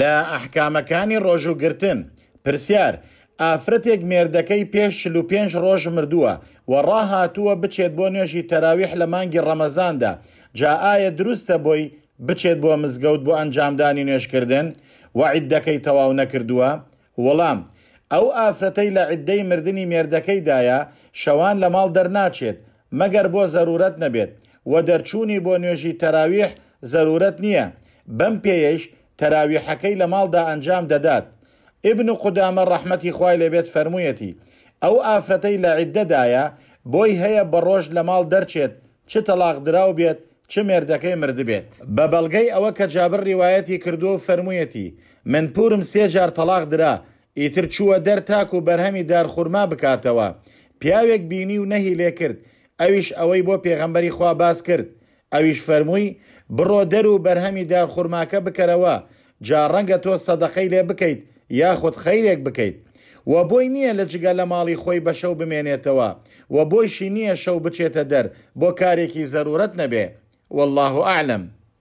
لە ئەحکامەکانی ڕۆژوگرتن پرسیار ئافرەتێک مێردەکەی پێش و پێنج ڕۆژ مردووە و ڕاهاتووە بچێت بۆ نوێژی تەراویح لە مانگی ڕەمەزاندا جا ئایا دروستە بۆی بچێت بۆ مزگەوت بۆ ئەنجامدانی نوێشکردن و عیدەکەی تەواو نەکردووە وەڵام ئەو ئافرەتەی لە عیددەی مردنی مێردەکەیدایە شەوان لە ماڵ دەرناچێت مەگەر بۆ زەرورەت نەبێت و دەرچوونی بۆ نوێژی تەراویح زەرورەت نییە بەم پێیش تەراویحەکەی لە ماڵدا ئەنجام دەدات ئبن و قودامە ڕەحمەتی خوای لەبێت فەرموویەتی ئەو ئافرەتەی لە عیددەدایە بۆی هەیە بە ڕۆژ لە ماڵ دەرچێت چ تەلاق دراو بێت چ مێردەکەی مردبێت بە بەڵگەی ئەوە کە جابر ڕیواەتی کردو و فەرموویەتی من پورم سێجار تەلاق درا ئیتر چووە دەر تاک و بەرهەمی دارخورما بکاتەوە پیاوێک بینی و نەهی لێ کرد ئەویش ئەوەی بۆ پێغەمبەری خوا باز کرد ئەویش فەرمووی بڕۆ دەر و بەرهەمی دار خوورماکە بکەرەوە جا ڕەنگە تۆ سەدەخەی لێ بکەیت یاخود خەیرێک بکەیت وە بۆی نییە لە جگە لە ماڵی خۆی بە شەو بمێنێتەوە وە بۆیشی نییە شەو بچێتە دەر بۆ کارێکی زەرورەت نەبێ والله عالم.